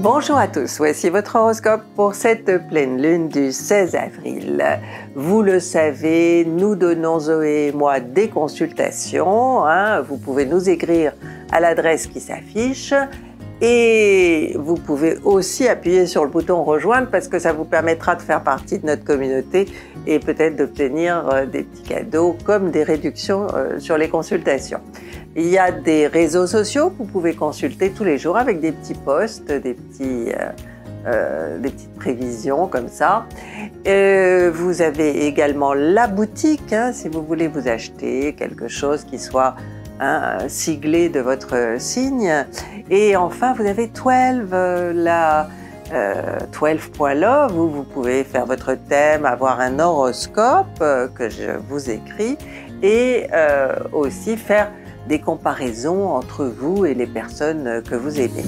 Bonjour à tous, voici votre horoscope pour cette pleine lune du 16 avril. Vous le savez, nous donnons, Zoé et moi, des consultations. Hein. Vous pouvez nous écrire à l'adresse qui s'affiche et vous pouvez aussi appuyer sur le bouton rejoindre parce que ça vous permettra de faire partie de notre communauté et peut-être d'obtenir euh, des petits cadeaux comme des réductions euh, sur les consultations. Il y a des réseaux sociaux que vous pouvez consulter tous les jours avec des petits posts, des, euh, euh, petites prévisions comme ça. Euh, vous avez également la boutique, hein, si vous voulez vous acheter quelque chose qui soit hein, siglé de votre signe. Et enfin, vous avez 12, la, euh, 12.love où vous pouvez faire votre thème, avoir un horoscope que je vous écris et aussi faire des comparaisons entre vous et les personnes que vous aimez.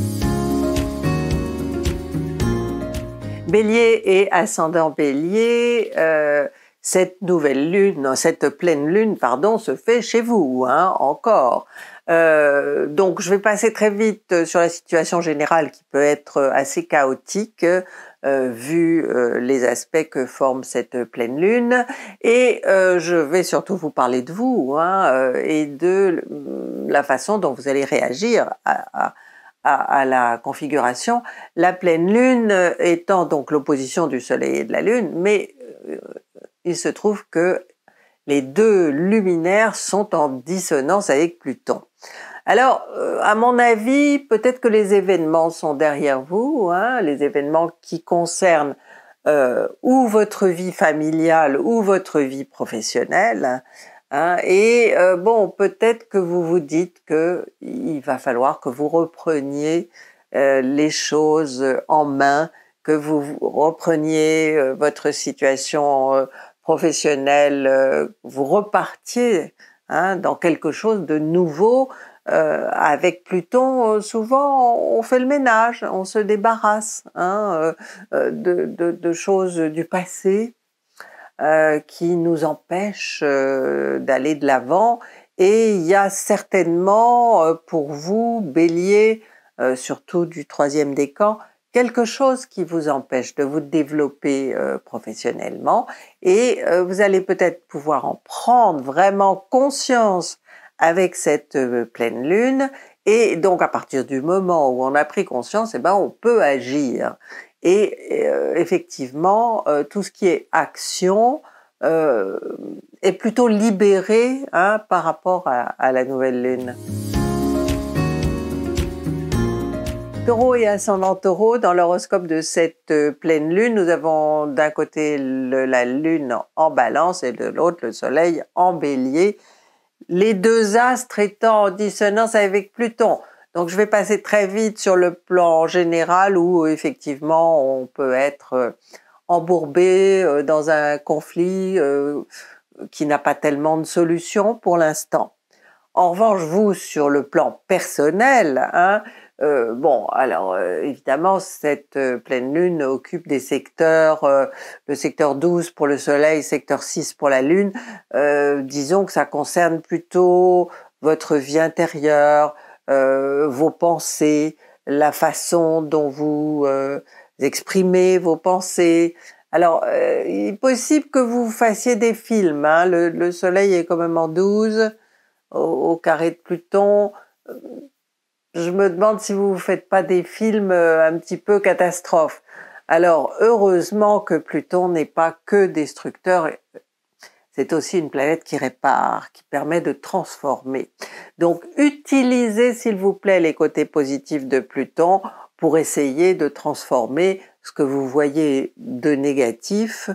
Bélier et ascendant Bélier, euh, cette nouvelle lune, cette pleine lune, pardon, se fait chez vous, hein, encore. Euh, donc je vais passer très vite sur la situation générale qui peut être assez chaotique. Euh, vu euh, les aspects que forme cette pleine lune. Et euh, je vais surtout vous parler de vous hein, et de mm, la façon dont vous allez réagir à, la configuration, la pleine lune étant donc l'opposition du Soleil et de la Lune, mais il se trouve que les deux luminaires sont en dissonance avec Pluton. Alors, euh, à mon avis, peut-être que les événements sont derrière vous, hein, les événements qui concernent euh, ou votre vie familiale ou votre vie professionnelle. Hein, et euh, bon, peut-être que vous vous dites que il va falloir que vous repreniez les choses en main, que vous repreniez votre situation professionnelle, vous repartiez hein, dans quelque chose de nouveau euh, avec Pluton, euh, souvent on fait le ménage, on se débarrasse hein, euh, de, de, choses du passé qui nous empêchent d'aller de l'avant. Et il y a certainement pour vous, Bélier, surtout du troisième décan, quelque chose qui vous empêche de vous développer professionnellement. Et vous allez peut-être pouvoir en prendre vraiment conscience avec cette euh, pleine lune. Et donc à partir du moment où on a pris conscience, eh ben, on peut agir. Et euh, effectivement, euh, tout ce qui est action est plutôt libéré hein, par rapport à, la nouvelle lune. Taureau et ascendant taureau, dans l'horoscope de cette pleine lune, nous avons d'un côté la lune en balance et de l'autre le soleil en bélier les deux astres étant en dissonance avec Pluton. Donc je vais passer très vite sur le plan général où effectivement on peut être euh, embourbé euh, dans un conflit euh, qui n'a pas tellement de solution pour l'instant. En revanche, vous, sur le plan personnel, hein, euh, bon, alors euh, évidemment, cette euh, pleine lune occupe des secteurs, le secteur 12 pour le Soleil, secteur 6 pour la Lune. disons que ça concerne plutôt votre vie intérieure, vos pensées, la façon dont vous exprimez vos pensées. Alors, il est possible que vous fassiez des films. Hein. le, Soleil est quand même en 12, au carré de Pluton je me demande si vous ne faites pas des films euh, un petit peu catastrophes. Alors heureusement que Pluton n'est pas que destructeur, c'est aussi une planète qui répare, qui permet de transformer. Donc utilisez s'il vous plaît les côtés positifs de Pluton pour essayer de transformer ce que vous voyez de négatif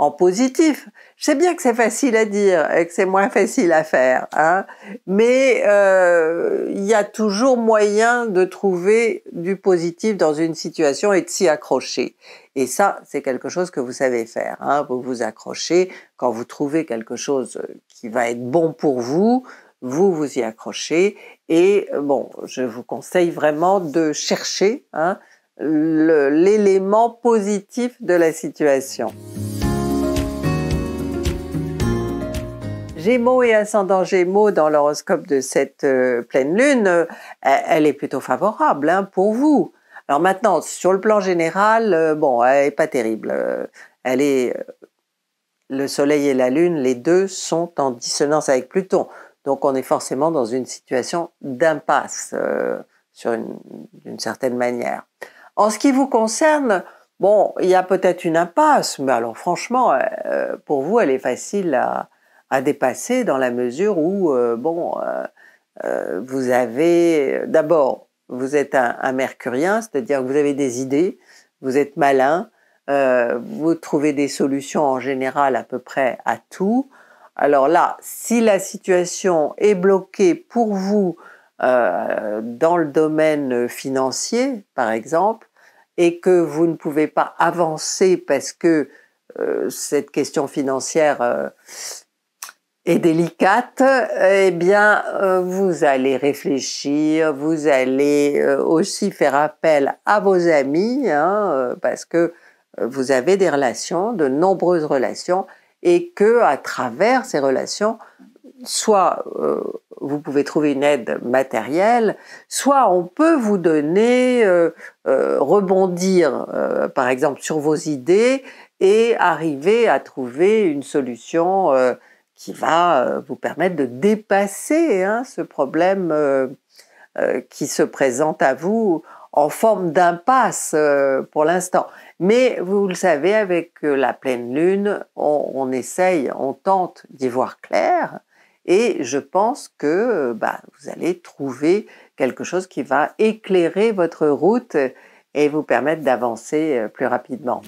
en positif. Je sais bien que c'est facile à dire et que c'est moins facile à faire, hein, mais euh, il y a toujours moyen de trouver du positif dans une situation et de s'y accrocher. Et ça, c'est quelque chose que vous savez faire. Hein, vous vous accrochez quand vous trouvez quelque chose qui va être bon pour vous. Vous vous y accrochez et euh, bon, je vous conseille vraiment de chercher hein, l'élément positif de la situation. Gémeaux et ascendant Gémeaux dans l'horoscope de cette euh, pleine lune, euh, elle est plutôt favorable hein, pour vous. Alors maintenant, sur le plan général, euh, bon, elle est pas terrible. elle est le Soleil et la Lune, les deux sont en dissonance avec Pluton, donc on est forcément dans une situation d'impasse sur d'une certaine manière. En ce qui vous concerne, bon, il y a peut-être une impasse, mais alors franchement, pour vous, elle est facile à à dépasser dans la mesure où, euh, bon, euh, euh, vous avez, d'abord, vous êtes un, mercurien, c'est-à-dire que vous avez des idées, vous êtes malin, vous trouvez des solutions en général à peu près à tout. Alors là, si la situation est bloquée pour vous dans le domaine financier, par exemple, et que vous ne pouvez pas avancer parce que cette question financière et délicate, eh bien, euh, vous allez réfléchir, vous allez euh, aussi faire appel à vos amis, hein, euh, parce que vous avez des relations, de nombreuses relations, et que à travers ces relations, soit vous pouvez trouver une aide matérielle, soit on peut vous donner, rebondir par exemple sur vos idées et arriver à trouver une solution qui va euh, vous permettre de dépasser hein, ce problème euh, euh, qui se présente à vous en forme d'impasse pour l'instant. Mais vous le savez, avec la pleine lune, on, essaye, on tente d'y voir clair, et je pense que bah, vous allez trouver quelque chose qui va éclairer votre route et vous permettre d'avancer plus rapidement.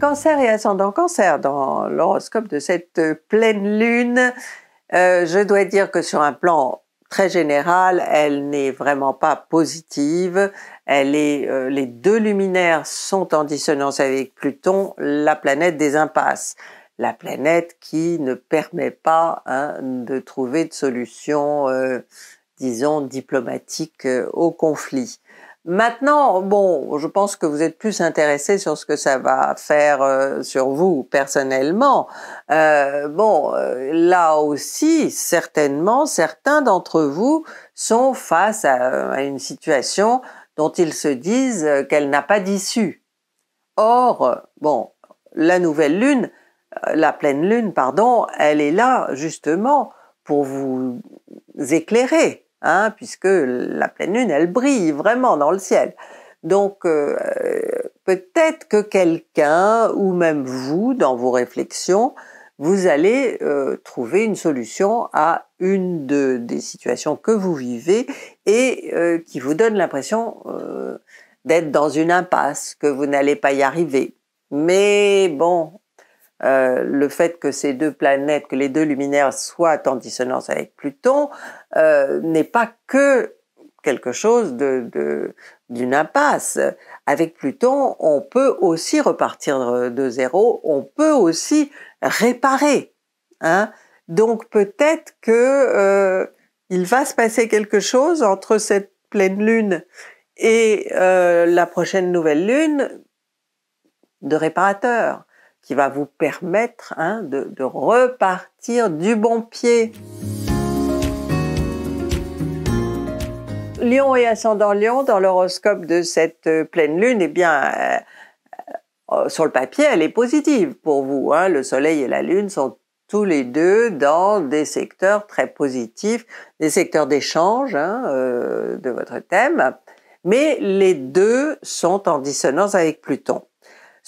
Cancer et ascendant cancer dans l'horoscope de cette euh, pleine lune. Euh, je dois dire que sur un plan très général, elle n'est vraiment pas positive. Euh, les deux luminaires sont en dissonance avec Pluton, la planète des impasses, la planète qui ne permet pas hein, de trouver de solution, disons, diplomatique au conflit. Maintenant, bon, je pense que vous êtes plus intéressés sur ce que ça va faire euh, sur vous personnellement. Euh, bon, euh, là aussi, certainement, certains d'entre vous sont face à, une situation dont ils se disent qu'elle n'a pas d'issue. Or, bon, la nouvelle lune, la pleine lune, pardon, elle est là justement pour vous éclairer Hein, puisque la pleine lune, elle brille vraiment dans le ciel. Donc euh, peut-être que quelqu'un, ou même vous, dans vos réflexions, vous allez euh, trouver une solution à une des situations que vous vivez et euh, qui vous donne l'impression d'être dans une impasse, que vous n'allez pas y arriver. Mais bon, euh, le fait que ces deux planètes, que les deux luminaires soient en dissonance avec Pluton, euh, n'est pas que quelque chose d'une impasse. Avec Pluton, on peut aussi repartir de zéro, on peut aussi réparer. Hein Donc peut-être que euh, il va se passer quelque chose entre cette pleine lune et la prochaine nouvelle lune de réparateur qui va vous permettre hein, de, repartir du bon pied. Lion et ascendant Lion dans l'horoscope de cette euh, pleine lune, eh bien, euh, euh, sur le papier, elle est positive pour vous. Hein. Le Soleil et la Lune sont tous les deux dans des secteurs très positifs, des secteurs d'échange hein, de votre thème, mais les deux sont en dissonance avec Pluton.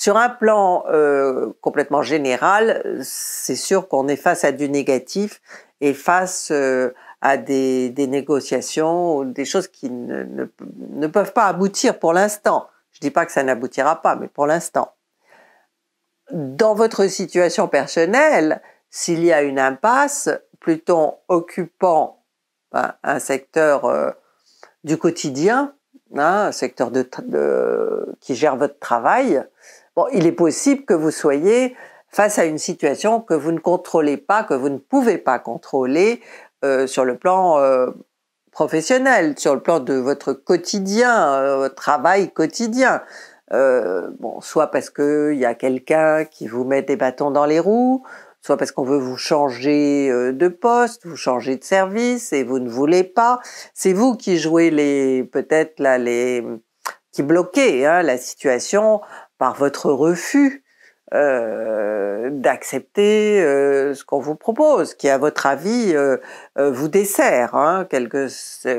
Sur un plan euh, complètement général, c'est sûr qu'on est face à du négatif et face euh, à des, des, négociations, des choses qui ne, peuvent pas aboutir pour l'instant. Je ne dis pas que ça n'aboutira pas, mais pour l'instant. Dans votre situation personnelle, s'il y a une impasse, Pluton occupant ben, un secteur euh, du quotidien, hein, un secteur qui gère votre travail, il est possible que vous soyez face à une situation que vous ne contrôlez pas, que vous ne pouvez pas contrôler euh, sur le plan euh, professionnel, sur le plan de votre quotidien, euh, votre travail quotidien. bon, soit parce qu'il y a quelqu'un qui vous met des bâtons dans les roues, soit parce qu'on veut vous changer de poste, vous changer de service et vous ne voulez pas. C'est vous qui jouez les peut-être là les qui bloquez hein, la situation par votre refus euh, d'accepter euh, ce qu'on vous propose, qui à votre avis euh, vous dessert, hein, quelque,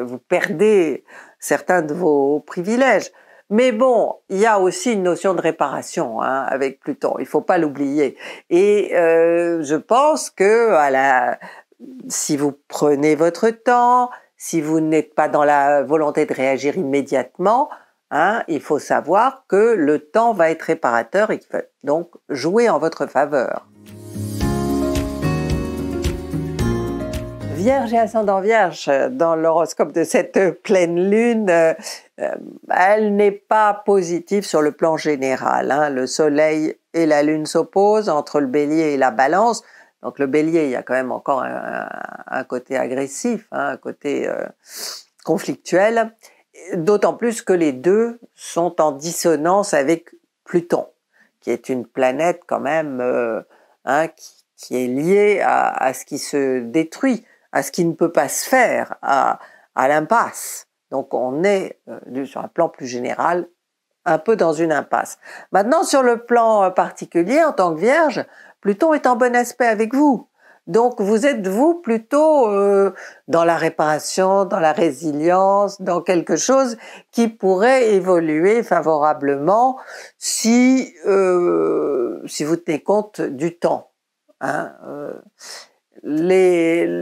vous perdez certains de vos privilèges. Mais bon, il y a aussi une notion de réparation hein, avec Pluton, il ne faut pas l'oublier. Et je pense que à si vous prenez votre temps, si vous n'êtes pas dans la volonté de réagir immédiatement, Hein, il faut savoir que le temps va être réparateur et qu'il donc jouer en votre faveur. Vierge et ascendant Vierge, dans l'horoscope de cette pleine lune, euh, elle n'est pas positive sur le plan général. Hein. Le Soleil et la Lune s'opposent entre le Bélier et la Balance. Donc le Bélier, il y a quand même encore un, côté agressif, hein, un côté euh, conflictuel d'autant plus que les deux sont en dissonance avec Pluton, qui est une planète quand même euh, hein, qui, est liée à, ce qui se détruit, à ce qui ne peut pas se faire, à, l'impasse. Donc on est, euh, sur un plan plus général, un peu dans une impasse. Maintenant, sur le plan euh, particulier, en tant que Vierge, Pluton est en bon aspect avec vous. Donc vous êtes vous plutôt euh, dans la réparation, dans la résilience, dans quelque chose qui pourrait évoluer favorablement si euh, vous tenez compte du temps. Hein, euh.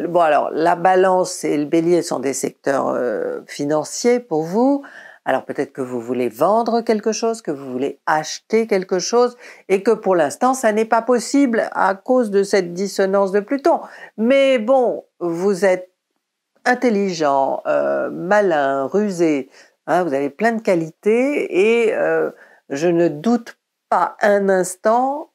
bon alors la Balance et le Bélier sont des secteurs financiers pour vous. Alors peut-être que vous voulez vendre quelque chose, que vous voulez acheter quelque chose, et que pour l'instant, ça n'est pas possible à cause de cette dissonance de Pluton. Mais bon, vous êtes intelligent, euh, malin, rusé, hein, vous avez plein de qualités, et euh, je ne doute pas un instant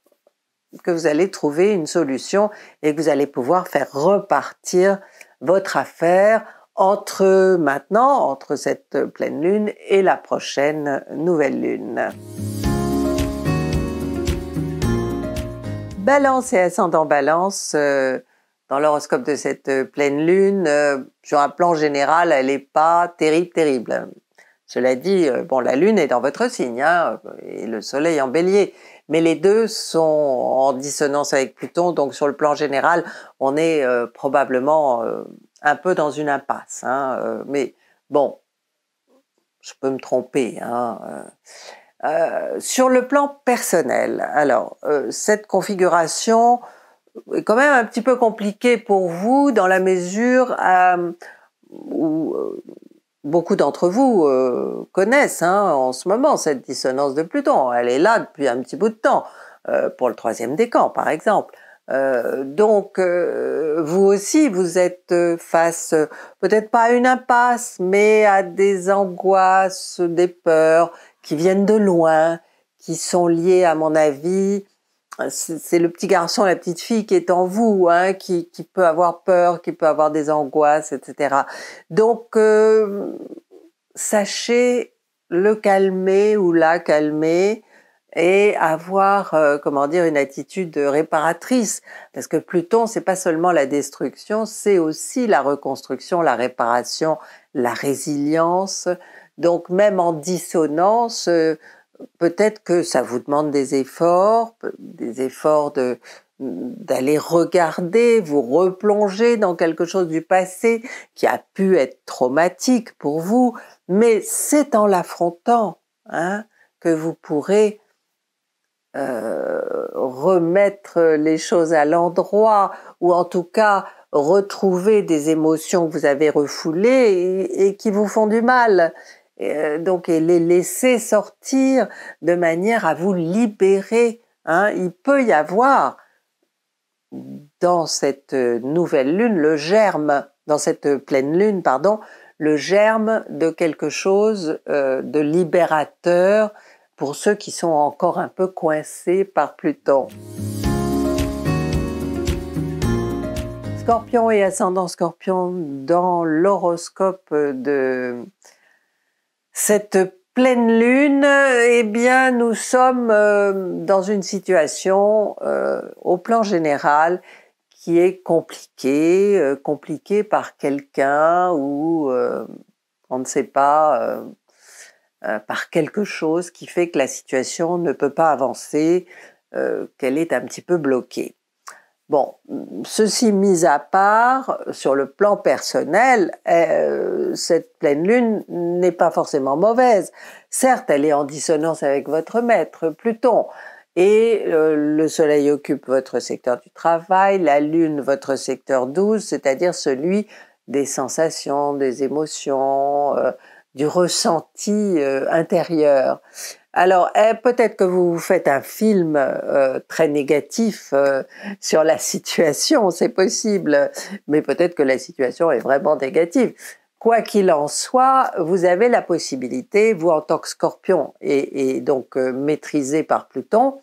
que vous allez trouver une solution et que vous allez pouvoir faire repartir votre affaire entre maintenant, entre cette pleine lune et la prochaine nouvelle lune. Balance et ascendant balance, euh, dans l'horoscope de cette pleine lune, euh, sur un plan général, elle n'est pas terrible, terrible. Cela dit, euh, bon, la lune est dans votre signe, hein, et le soleil en bélier, mais les deux sont en dissonance avec Pluton, donc sur le plan général, on est probablement un peu dans une impasse. Hein, euh, mais bon, je peux me tromper. Hein, euh. Euh, sur le plan personnel, alors, cette configuration est quand même un petit peu compliquée pour vous dans la mesure où beaucoup d'entre vous connaissent hein, en ce moment cette dissonance de Pluton. Elle est là depuis un petit bout de temps, pour le troisième décan par exemple. Euh, donc euh, vous aussi vous êtes face peut-être pas à une impasse mais à des angoisses, des peurs qui viennent de loin, qui sont liées à mon avis c'est le petit garçon, la petite fille qui est en vous, hein, qui, peut avoir peur, qui peut avoir des angoisses, etc. Donc euh, sachez le calmer ou la calmer et avoir euh, comment dire une attitude réparatrice parce que Pluton c'est pas seulement la destruction c'est aussi la reconstruction la réparation la résilience donc même en dissonance euh, peut-être que ça vous demande des efforts des efforts de d'aller regarder, vous replonger dans quelque chose du passé qui a pu être traumatique pour vous, mais c'est en l'affrontant hein, que vous pourrez euh, remettre les choses à l'endroit ou en tout cas retrouver des émotions que vous avez refoulées et, qui vous font du mal. Euh, donc et les laisser sortir de manière à vous libérer. Hein. Il peut y avoir dans cette nouvelle lune le germe, dans cette pleine lune, pardon, le germe de quelque chose euh, de libérateur pour ceux qui sont encore un peu coincés par Pluton. Scorpion et ascendant Scorpion dans l'horoscope de cette pleine lune, eh bien nous sommes euh, dans une situation euh, au plan général qui est compliquée, euh, compliquée par quelqu'un ou on ne sait pas euh, par quelque chose qui fait que la situation ne peut pas avancer, euh, qu'elle est un petit peu bloquée. Bon, ceci mis à part, sur le plan personnel, euh, cette pleine lune n'est pas forcément mauvaise. Certes, elle est en dissonance avec votre maître, Pluton, et le soleil occupe votre secteur du travail, la lune votre secteur 12, c'est-à-dire celui des sensations, des émotions, du ressenti euh, intérieur. Alors eh, peut-être que vous faites un film euh, très négatif euh, sur la situation, c'est possible, mais peut-être que la situation est vraiment négative. Quoi qu'il en soit, vous avez la possibilité, vous en tant que scorpion et, donc maîtrisé par Pluton,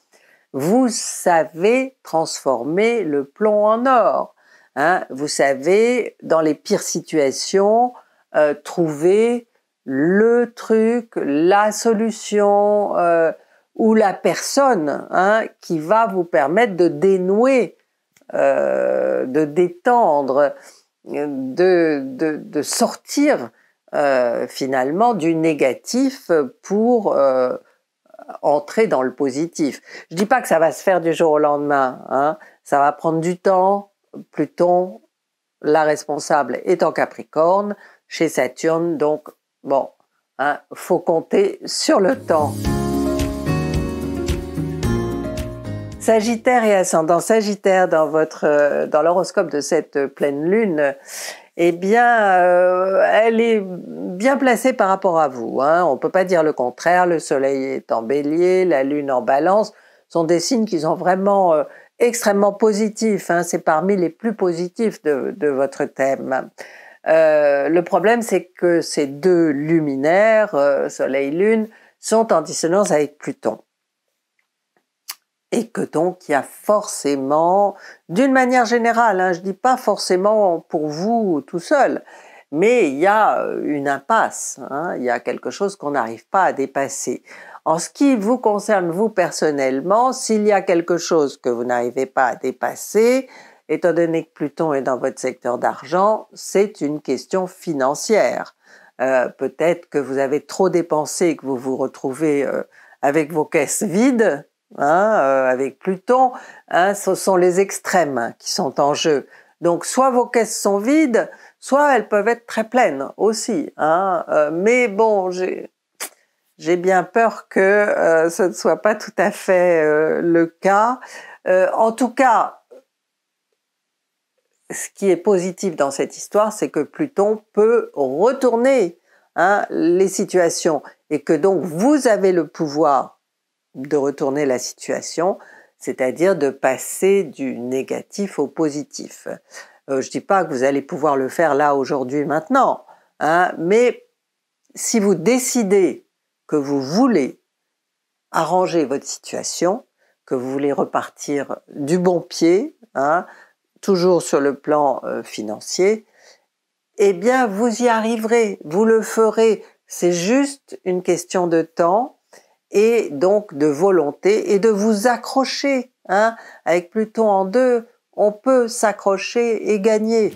vous savez transformer le plomb en or. Hein. vous savez, dans les pires situations, trouver le truc, la solution euh, ou la personne hein, qui va vous permettre de dénouer, euh, de détendre, de, sortir euh, finalement du négatif pour entrer dans le positif. Je dis pas que ça va se faire du jour au lendemain, hein. ça va prendre du temps. Pluton, la responsable, est en Capricorne, chez Saturne, donc Bon, hein, faut compter sur le temps. Sagittaire et ascendant Sagittaire dans votre euh, dans l'horoscope de cette pleine lune, eh bien, euh, elle est bien placée par rapport à vous. Hein. On ne peut pas dire le contraire. Le Soleil est en Bélier, la Lune en Balance sont des signes qui sont vraiment euh, extrêmement positifs. Hein. C'est parmi les plus positifs de votre thème. Euh, le problème, c'est que ces deux luminaires, euh, Soleil-Lune, sont en dissonance avec Pluton. Et que donc, il y a forcément, d'une manière générale, hein, je ne dis pas forcément pour vous tout seul, mais il y a euh, une impasse, hein. il y a quelque chose qu'on n'arrive pas à dépasser. En ce qui vous concerne, vous personnellement, s'il y a quelque chose que vous n'arrivez pas à dépasser, Étant donné que Pluton est dans votre secteur d'argent, c'est une question financière. Euh, peut-être que vous avez trop dépensé et que vous vous retrouvez euh, avec vos caisses vides, hein, euh, avec Pluton. Hein, ce sont les extrêmes qui sont en jeu. Donc soit vos caisses sont vides, soit elles peuvent être très pleines aussi. Hein. mais bon, j'ai bien peur que ce ne soit pas tout à fait le cas. en tout cas, ce qui est positif dans cette histoire, c'est que Pluton peut retourner hein, les situations et que donc vous avez le pouvoir de retourner la situation, c'est-à-dire de passer du négatif au positif. Euh, je ne dis pas que vous allez pouvoir le faire là, aujourd'hui, maintenant, hein, mais si vous décidez que vous voulez arranger votre situation, que vous voulez repartir du bon pied, hein, toujours sur le plan euh, financier, eh bien vous y arriverez, vous le ferez. C'est juste une question de temps et donc de volonté et de vous accrocher. Hein. Avec Pluton en deux, on peut s'accrocher et gagner.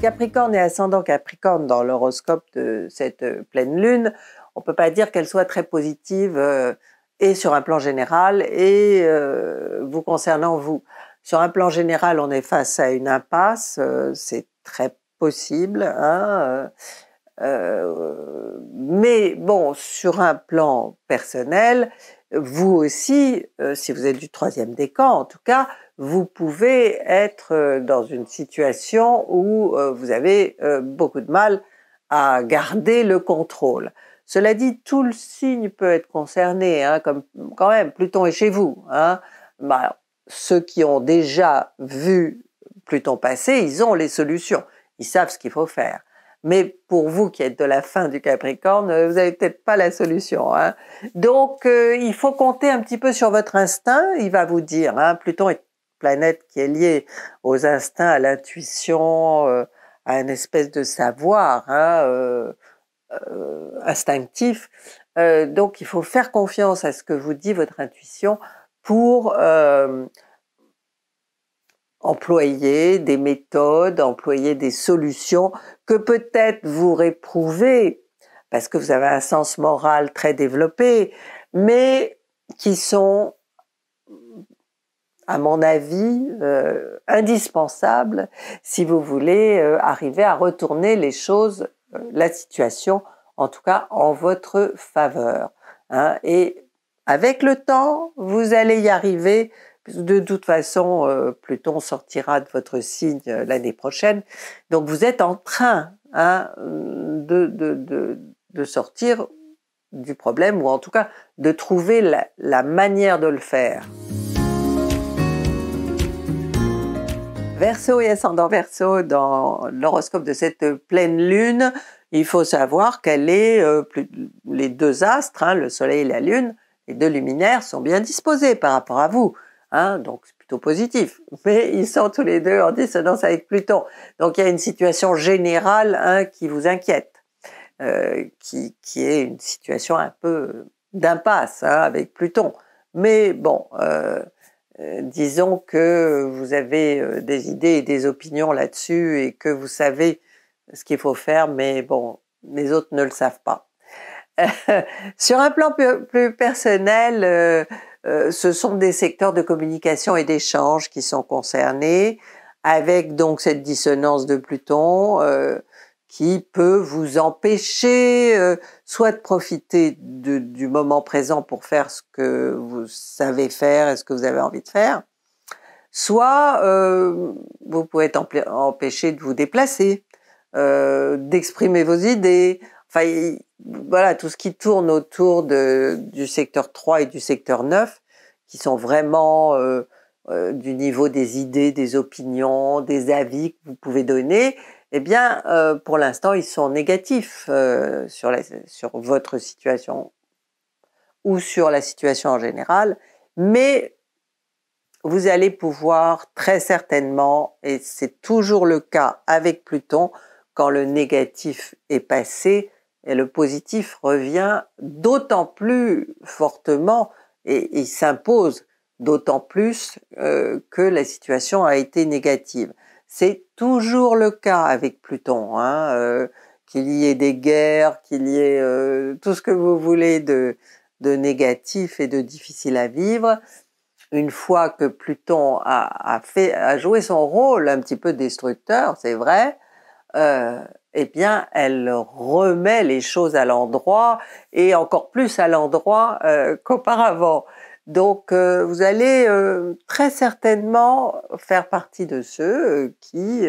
Capricorne et ascendant Capricorne dans l'horoscope de cette euh, pleine lune, on ne peut pas dire qu'elle soit très positive. Euh, et sur un plan général et euh, vous concernant vous. Sur un plan général, on est face à une impasse, euh, c'est très possible, hein, euh, mais bon, sur un plan personnel, vous aussi, si vous êtes du troisième décan en tout cas, vous pouvez être dans une situation où vous avez beaucoup de mal à garder le contrôle. Cela dit, tout le signe peut être concerné, hein, comme quand même, Pluton est chez vous. Hein. Bah, ceux qui ont déjà vu Pluton passer, ils ont les solutions, ils savent ce qu'il faut faire. Mais pour vous qui êtes de la fin du Capricorne, vous n'avez peut-être pas la solution. Hein. Donc, euh, il faut compter un petit peu sur votre instinct, il va vous dire. Hein, Pluton est planète qui est liée aux instincts, à l'intuition, euh, à une espèce de savoir. Hein, euh, euh, instinctif. Euh, donc il faut faire confiance à ce que vous dit votre intuition pour euh, employer des méthodes, employer des solutions que peut-être vous réprouvez parce que vous avez un sens moral très développé, mais qui sont, à mon avis, indispensables si vous voulez arriver à retourner les choses la situation, en tout cas en votre faveur. Hein. Et avec le temps, vous allez y arriver. De toute façon, euh, Pluton sortira de votre signe euh, l'année prochaine. Donc vous êtes en train hein, de, de, de, sortir du problème, ou en tout cas de trouver la manière de le faire. Verso et ascendant Verso, dans l'horoscope de cette pleine lune, il faut savoir qu'elle est euh, les deux astres, hein, le Soleil et la Lune, les deux luminaires sont bien disposés par rapport à vous, hein, donc c'est plutôt positif. Mais ils sont tous les deux en dissonance avec Pluton, donc il y a une situation générale hein, qui vous inquiète, euh, qui, est une situation un peu d'impasse avec Pluton. Mais bon. Euh, euh, disons que vous avez euh, des idées et des opinions là-dessus et que vous savez ce qu'il faut faire, mais bon, les autres ne le savent pas. Sur un plan plus, personnel, euh, ce sont des secteurs de communication et d'échange qui sont concernés, avec donc cette dissonance de Pluton qui peut vous empêcher soit de profiter du moment présent pour faire ce que vous savez faire et ce que vous avez envie de faire, soit euh, vous pouvez être empêché de vous déplacer, euh, d'exprimer vos idées, enfin voilà, tout ce qui tourne autour du secteur 3 et du secteur 9, qui sont vraiment euh, du niveau des idées, des opinions, des avis que vous pouvez donner, eh bien, euh, pour l'instant, ils sont négatifs euh, sur, votre situation ou sur la situation en général, mais vous allez pouvoir très certainement, et c'est toujours le cas avec Pluton, quand le négatif est passé, et le positif revient d'autant plus fortement et, il s'impose d'autant plus euh, que la situation a été négative. C'est toujours le cas avec Pluton, hein, euh, qu'il y ait des guerres, qu'il y ait euh, tout ce que vous voulez de, négatif et de difficile à vivre. Une fois que Pluton a, fait, a joué son rôle un petit peu destructeur, c'est vrai, euh, eh bien, elle remet les choses à l'endroit et encore plus à l'endroit qu'auparavant. Donc, euh, vous allez euh, très certainement faire partie de ceux euh, qui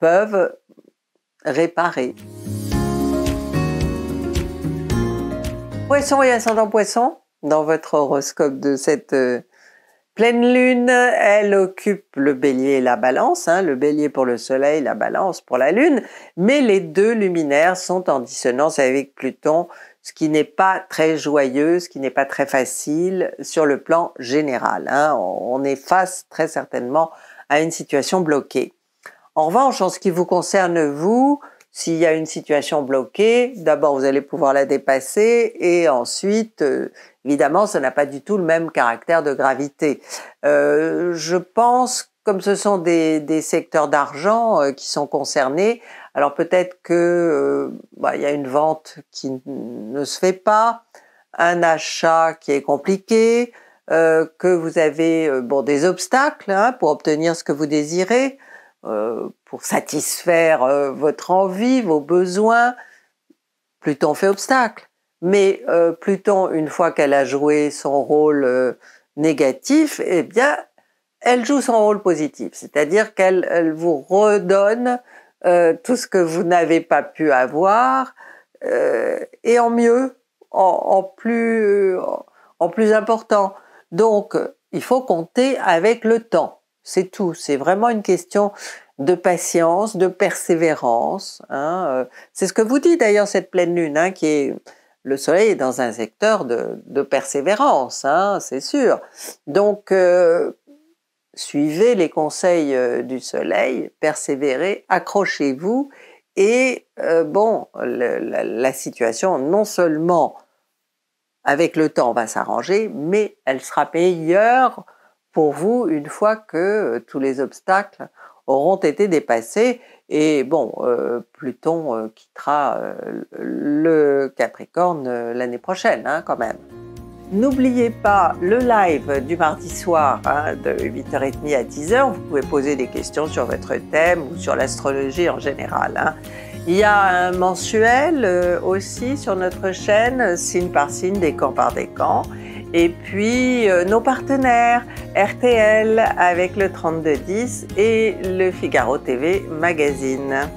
peuvent réparer. Poisson et ascendant poisson, dans votre horoscope de cette pleine lune, elle occupe le bélier et la balance, hein, le bélier pour le soleil, la balance pour la lune, mais les deux luminaires sont en dissonance avec Pluton ce qui n'est pas très joyeux, ce qui n'est pas très facile sur le plan général. Hein. On est face très certainement à une situation bloquée. En revanche, en ce qui vous concerne, vous, s'il y a une situation bloquée, d'abord vous allez pouvoir la dépasser et ensuite, euh, évidemment, ça n'a pas du tout le même caractère de gravité. Euh, je pense, comme ce sont des, secteurs d'argent euh, qui sont concernés, alors peut-être que euh, bah, y a une vente qui ne se fait pas, un achat qui est compliqué, euh, que vous avez euh, bon des obstacles hein, pour obtenir ce que vous désirez, pour satisfaire votre envie, vos besoins. Pluton fait obstacle, mais Pluton, une fois qu'elle a joué son rôle négatif, eh bien, elle joue son rôle positif, c'est-à-dire qu'elle vous redonne euh, tout ce que vous n'avez pas pu avoir, euh, et en mieux, en, plus, plus important. Donc, il faut compter avec le temps. C'est tout. C'est vraiment une question de patience, de persévérance. Hein, euh. C'est ce que vous dit d'ailleurs cette pleine lune, hein, qui est le soleil est dans un secteur de, persévérance, hein, c'est sûr. Donc, suivez les conseils euh, du soleil, persévérez, accrochez-vous. Et euh, bon, la, situation, non seulement avec le temps va s'arranger, mais elle sera meilleure pour vous une fois que euh, tous les obstacles auront été dépassés. Et bon, Pluton quittera le Capricorne l'année prochaine, hein, quand même. N'oubliez pas le live du mardi soir hein, de 8h30 à 10h. Vous pouvez poser des questions sur votre thème ou sur l'astrologie en général. Hein. Il y a un mensuel euh, aussi sur notre chaîne, signe par signe, camps par décan. Et puis euh, nos partenaires, RTL avec le 3210 et le Figaro TV Magazine.